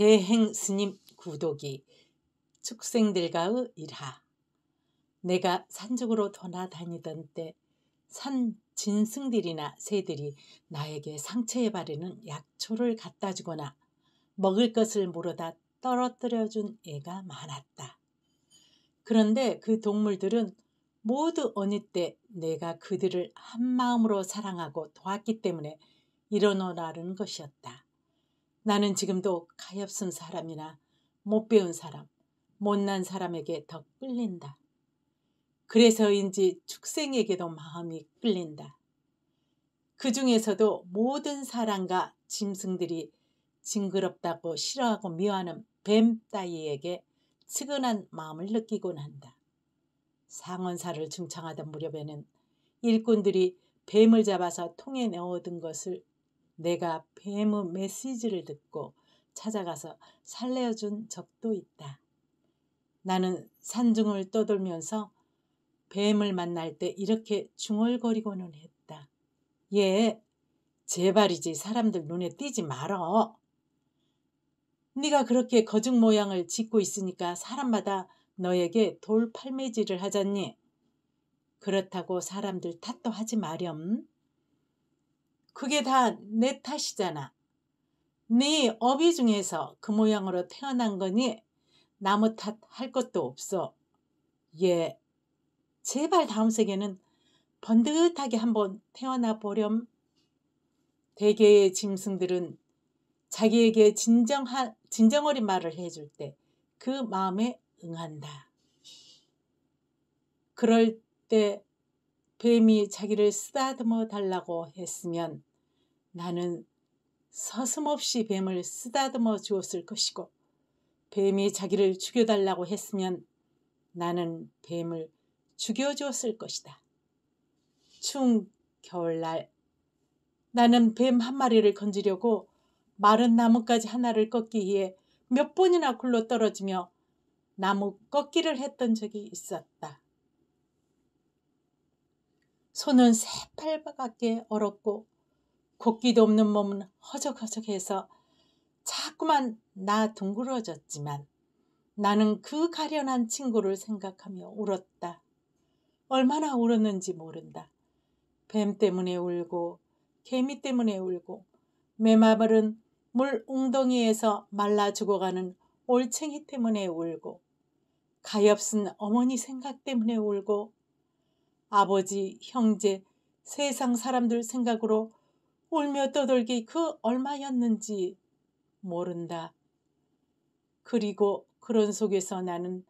대행 스님 구독이 축생들과의 일하 내가 산적으로 돌아다니던 때 산 진승들이나 새들이 나에게 상처에 바르는 약초를 갖다 주거나 먹을 것을 모르다 떨어뜨려 준 애가 많았다. 그런데 그 동물들은 모두 어느 때 내가 그들을 한 마음으로 사랑하고 도왔기 때문에 일어나라는 것이었다. 나는 지금도 가엾은 사람이나 못 배운 사람, 못난 사람에게 더 끌린다. 그래서인지 축생에게도 마음이 끌린다. 그 중에서도 모든 사람과 짐승들이 징그럽다고 싫어하고 미워하는 뱀 따위에게 측은한 마음을 느끼곤 한다. 상원사를 중창하던 무렵에는 일꾼들이 뱀을 잡아서 통에 넣어둔 것을 내가 뱀의 메시지를 듣고 찾아가서 살려준 적도 있다. 나는 산중을 떠돌면서 뱀을 만날 때 이렇게 중얼거리고는 했다. 예, 제발이지 사람들 눈에 띄지 말어. 네가 그렇게 거죽 모양을 짓고 있으니까 사람마다 너에게 돌팔매질을 하잖니. 그렇다고 사람들 탓도 하지 마렴. 그게 다 내 탓이잖아. 네 어비 중에서 그 모양으로 태어난 거니 나무 탓 할 것도 없어. 예, 제발 다음 세계는 번듯하게 한번 태어나 보렴. 대개의 짐승들은 자기에게 진정한, 진정어린 말을 해줄 때 그 마음에 응한다. 그럴 때 뱀이 자기를 쓰다듬어 달라고 했으면 나는 서슴없이 뱀을 쓰다듬어 주었을 것이고 뱀이 자기를 죽여달라고 했으면 나는 뱀을 죽여주었을 것이다. 추운 겨울날 나는 뱀 한 마리를 건지려고 마른 나뭇가지 하나를 꺾기 위해 몇 번이나 굴러 떨어지며 나무 꺾기를 했던 적이 있었다. 손은 새빨갛게 얼었고 곡기도 없는 몸은 허적허적해서 자꾸만 나 둥그러졌지만 나는 그 가련한 친구를 생각하며 울었다. 얼마나 울었는지 모른다. 뱀 때문에 울고 개미 때문에 울고 메마벌은 물 웅덩이에서 말라 죽어가는 올챙이 때문에 울고 가엾은 어머니 생각 때문에 울고 아버지, 형제, 세상 사람들 생각으로 울며 떠돌기 그 얼마였는지 모른다. 그리고 그런 속에서 나는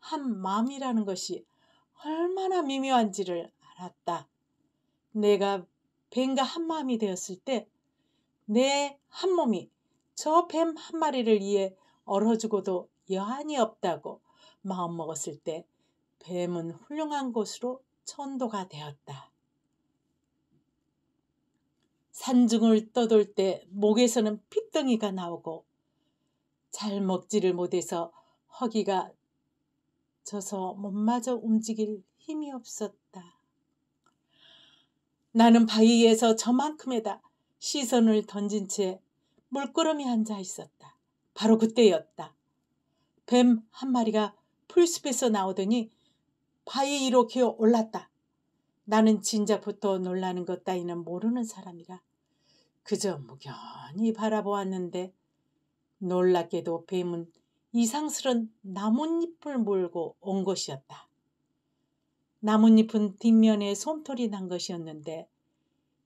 한 마음이라는 것이 얼마나 미묘한지를 알았다. 내가 뱀과 한 마음이 되었을 때 내 한 몸이 저 뱀 한 마리를 위해 얼어주고도 여한이 없다고 마음먹었을 때 뱀은 훌륭한 곳으로 천도가 되었다. 산중을 떠돌 때 목에서는 핏덩이가 나오고 잘 먹지를 못해서 허기가 져서 몸마저 움직일 힘이 없었다. 나는 바위에서 저만큼에다 시선을 던진 채 물끄러미 앉아 있었다. 바로 그때였다. 뱀 한 마리가 풀숲에서 나오더니 바위 위로 기어 올랐다. 나는 진작부터 놀라는 것 따위는 모르는 사람이라 그저 무견히 바라보았는데 놀랍게도 뱀은 이상스런 나뭇잎을 몰고 온 것이었다. 나뭇잎은 뒷면에 솜털이 난 것이었는데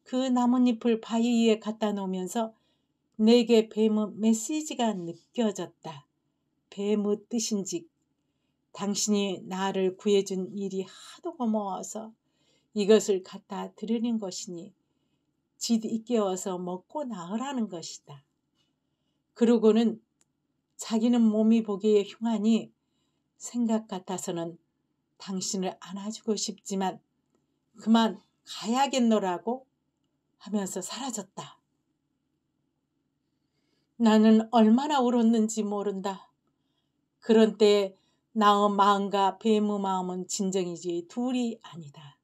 그 나뭇잎을 바위 위에 갖다 놓으면서 내게 뱀의 메시지가 느껴졌다. 뱀의 뜻인지 당신이 나를 구해준 일이 하도 고마워서 이것을 갖다 드리는 것이니 짓 일깨워서 먹고 나으라는 것이다. 그러고는 자기는 몸이 보기에 흉하니 생각 같아서는 당신을 안아주고 싶지만 그만 가야겠노라고 하면서 사라졌다. 나는 얼마나 울었는지 모른다. 그런 때 나의 마음과 뱀의 마음은 진정이지 둘이 아니다.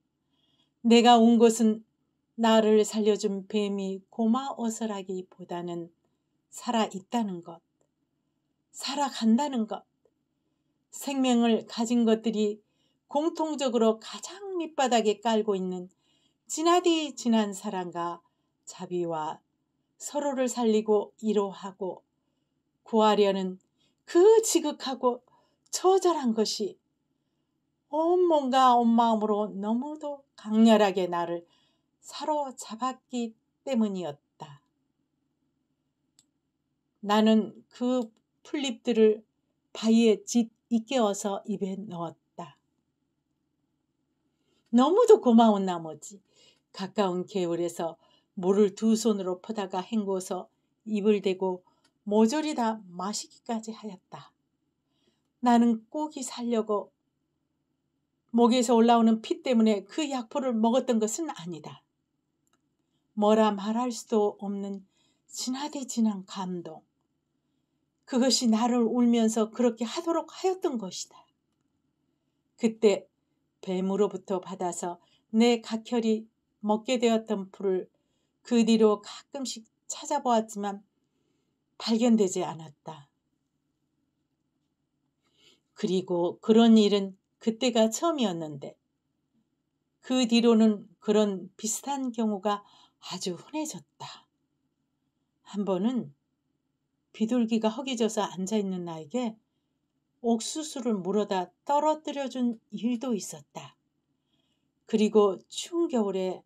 내가 온 것은 나를 살려준 뱀이 고마워서라기보다는 살아있다는 것, 살아간다는 것, 생명을 가진 것들이 공통적으로 가장 밑바닥에 깔고 있는 진하디 지난 사랑과 자비와 서로를 살리고 이로하고 구하려는 그 지극하고 처절한 것이 온몸과 온마음으로 너무도 강렬하게 나를 사로잡았기 때문이었다. 나는 그 풀잎들을 바위에 짓 이깨어서 입에 넣었다. 너무도 고마운 나머지 가까운 개울에서 물을 두 손으로 퍼다가 헹궈서 입을 대고 모조리 다 마시기까지 하였다. 나는 꼭이 살려고 목에서 올라오는 피 때문에 그 약포를 먹었던 것은 아니다. 뭐라 말할 수도 없는 진하디 진한 감동. 그것이 나를 울면서 그렇게 하도록 하였던 것이다. 그때 뱀으로부터 받아서 내 각혈이 먹게 되었던 풀을 그 뒤로 가끔씩 찾아보았지만 발견되지 않았다. 그리고 그런 일은 그때가 처음이었는데 그 뒤로는 그런 비슷한 경우가 아주 흔해졌다. 한 번은 비둘기가 허기져서 앉아있는 나에게 옥수수를 물어다 떨어뜨려준 일도 있었다. 그리고 추운 겨울에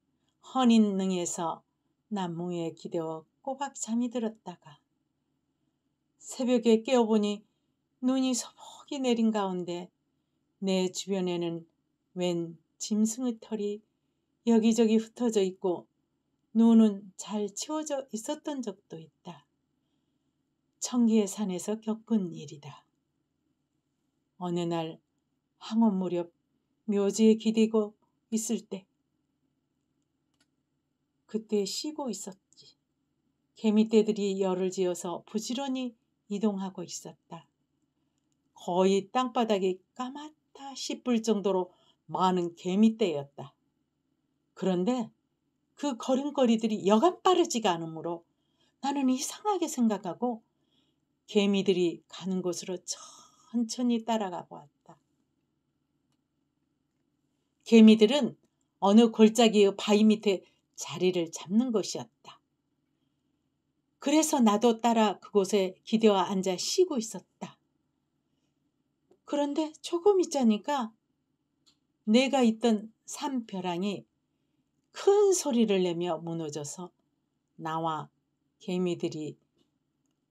헌인능에서 나무에 기대어 꼬박 잠이 들었다가 새벽에 깨어보니 눈이 서먹이 내린 가운데 내 주변에는 웬 짐승의 털이 여기저기 흩어져 있고 노는 잘 치워져 있었던 적도 있다. 청기의 산에서 겪은 일이다. 어느 날 항원 무렵 묘지에 기대고 있을 때 그때 쉬고 있었지. 개미떼들이 열을 지어서 부지런히 이동하고 있었다. 거의 땅바닥이 까맣다 싶을 정도로 많은 개미떼였다. 그런데 그 걸음걸이들이 여간 빠르지가 않으므로 나는 이상하게 생각하고 개미들이 가는 곳으로 천천히 따라가 보았다. 개미들은 어느 골짜기의 바위 밑에 자리를 잡는 것이었다. 그래서 나도 따라 그곳에 기대어 앉아 쉬고 있었다. 그런데 조금 있자니까 내가 있던 산벼랑이 큰 소리를 내며 무너져서 나와 개미들이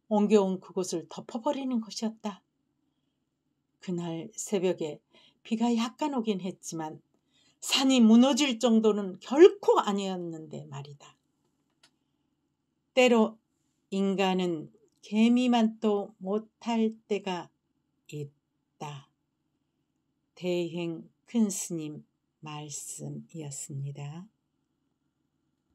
옮겨온 그곳을 덮어버리는 것이었다. 그날 새벽에 비가 약간 오긴 했지만 산이 무너질 정도는 결코 아니었는데 말이다. 때로 인간은 개미만 또 못할 때가 있다. 대행 큰 스님 말씀이었습니다.